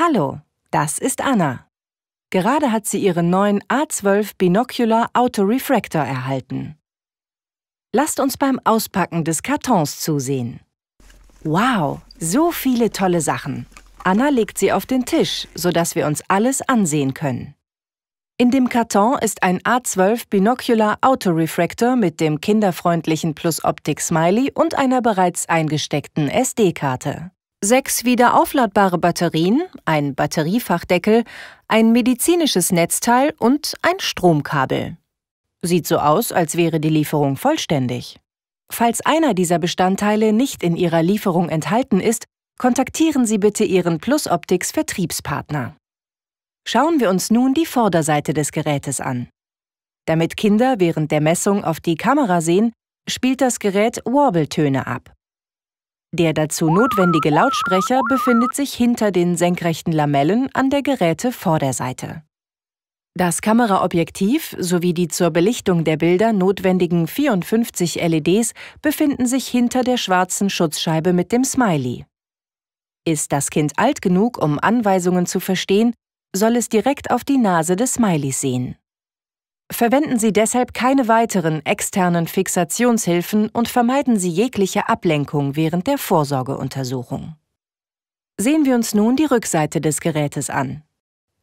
Hallo, das ist Anna. Gerade hat sie ihren neuen A12 Binocular Autorefractor erhalten. Lasst uns beim Auspacken des Kartons zusehen. Wow, so viele tolle Sachen. Anna legt sie auf den Tisch, sodass wir uns alles ansehen können. In dem Karton ist ein A12 Binocular Autorefractor mit dem kinderfreundlichen Plus-Optik-Smiley und einer bereits eingesteckten SD-Karte sechs wieder aufladbare Batterien, ein Batteriefachdeckel, ein medizinisches Netzteil und ein Stromkabel. Sieht so aus, als wäre die Lieferung vollständig. Falls einer dieser Bestandteile nicht in Ihrer Lieferung enthalten ist, kontaktieren Sie bitte Ihren Plus Optics Vertriebspartner. Schauen wir uns nun die Vorderseite des Gerätes an. Damit Kinder während der Messung auf die Kamera sehen, spielt das Gerät Warbletöne ab. Der dazu notwendige Lautsprecher befindet sich hinter den senkrechten Lamellen an der Gerätevorderseite. Das Kameraobjektiv sowie die zur Belichtung der Bilder notwendigen 54 LEDs befinden sich hinter der schwarzen Schutzscheibe mit dem Smiley. Ist das Kind alt genug, um Anweisungen zu verstehen, soll es direkt auf die Nase des Smileys sehen. Verwenden Sie deshalb keine weiteren externen Fixationshilfen und vermeiden Sie jegliche Ablenkung während der Vorsorgeuntersuchung. Sehen wir uns nun die Rückseite des Gerätes an.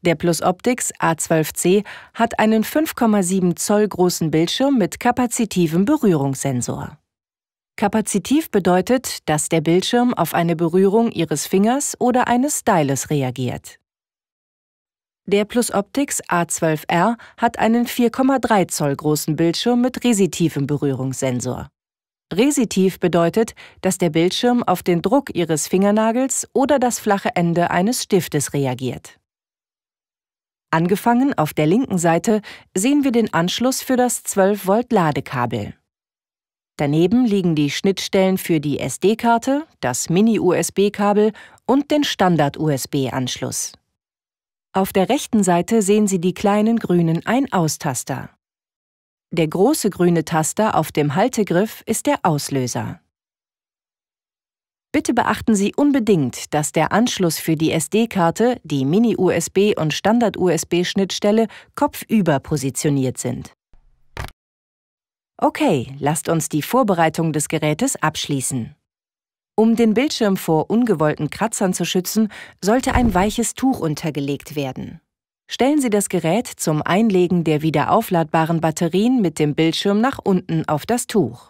Der Plus Optics A12C hat einen 5,7 Zoll großen Bildschirm mit kapazitivem Berührungssensor. Kapazitiv bedeutet, dass der Bildschirm auf eine Berührung Ihres Fingers oder eines Styles reagiert. Der Plus Optics A12R hat einen 4,3 Zoll großen Bildschirm mit resitivem Berührungssensor. Resitiv bedeutet, dass der Bildschirm auf den Druck Ihres Fingernagels oder das flache Ende eines Stiftes reagiert. Angefangen auf der linken Seite sehen wir den Anschluss für das 12-Volt-Ladekabel. Daneben liegen die Schnittstellen für die SD-Karte, das Mini-USB-Kabel und den Standard-USB-Anschluss. Auf der rechten Seite sehen Sie die kleinen grünen Ein-Aus-Taster. Der große grüne Taster auf dem Haltegriff ist der Auslöser. Bitte beachten Sie unbedingt, dass der Anschluss für die SD-Karte, die Mini-USB- und Standard-USB-Schnittstelle kopfüber positioniert sind. Okay, lasst uns die Vorbereitung des Gerätes abschließen. Um den Bildschirm vor ungewollten Kratzern zu schützen, sollte ein weiches Tuch untergelegt werden. Stellen Sie das Gerät zum Einlegen der wiederaufladbaren Batterien mit dem Bildschirm nach unten auf das Tuch.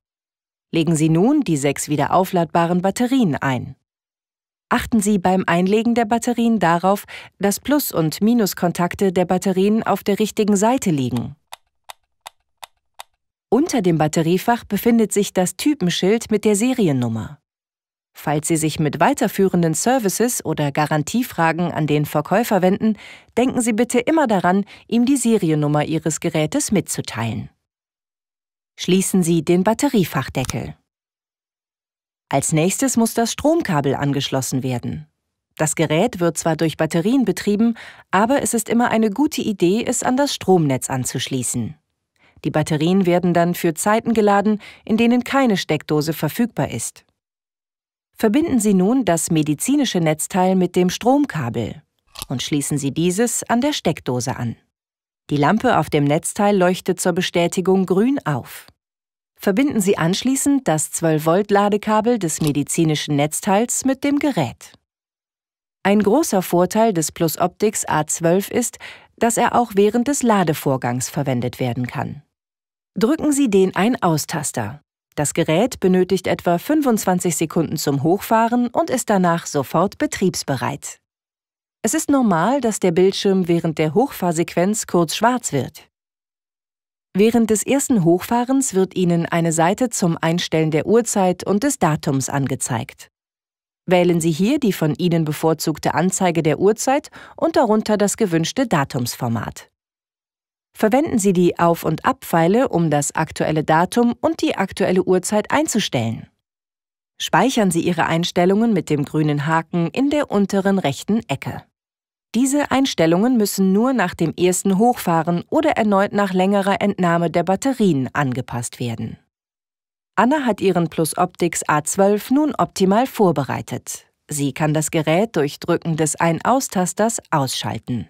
Legen Sie nun die sechs wiederaufladbaren Batterien ein. Achten Sie beim Einlegen der Batterien darauf, dass Plus- und Minuskontakte der Batterien auf der richtigen Seite liegen. Unter dem Batteriefach befindet sich das Typenschild mit der Seriennummer. Falls Sie sich mit weiterführenden Services oder Garantiefragen an den Verkäufer wenden, denken Sie bitte immer daran, ihm die Seriennummer Ihres Gerätes mitzuteilen. Schließen Sie den Batteriefachdeckel. Als nächstes muss das Stromkabel angeschlossen werden. Das Gerät wird zwar durch Batterien betrieben, aber es ist immer eine gute Idee, es an das Stromnetz anzuschließen. Die Batterien werden dann für Zeiten geladen, in denen keine Steckdose verfügbar ist. Verbinden Sie nun das medizinische Netzteil mit dem Stromkabel und schließen Sie dieses an der Steckdose an. Die Lampe auf dem Netzteil leuchtet zur Bestätigung grün auf. Verbinden Sie anschließend das 12-Volt-Ladekabel des medizinischen Netzteils mit dem Gerät. Ein großer Vorteil des Plus Optics A12 ist, dass er auch während des Ladevorgangs verwendet werden kann. Drücken Sie den Ein-Aus-Taster, das Gerät benötigt etwa 25 Sekunden zum Hochfahren und ist danach sofort betriebsbereit. Es ist normal, dass der Bildschirm während der Hochfahrsequenz kurz schwarz wird. Während des ersten Hochfahrens wird Ihnen eine Seite zum Einstellen der Uhrzeit und des Datums angezeigt. Wählen Sie hier die von Ihnen bevorzugte Anzeige der Uhrzeit und darunter das gewünschte Datumsformat verwenden Sie die Auf- und Abpfeile, um das aktuelle Datum und die aktuelle Uhrzeit einzustellen. Speichern Sie Ihre Einstellungen mit dem grünen Haken in der unteren rechten Ecke. Diese Einstellungen müssen nur nach dem ersten Hochfahren oder erneut nach längerer Entnahme der Batterien angepasst werden. Anna hat ihren Plus Optics A12 nun optimal vorbereitet. Sie kann das Gerät durch Drücken des Ein-Aus-Tasters ausschalten.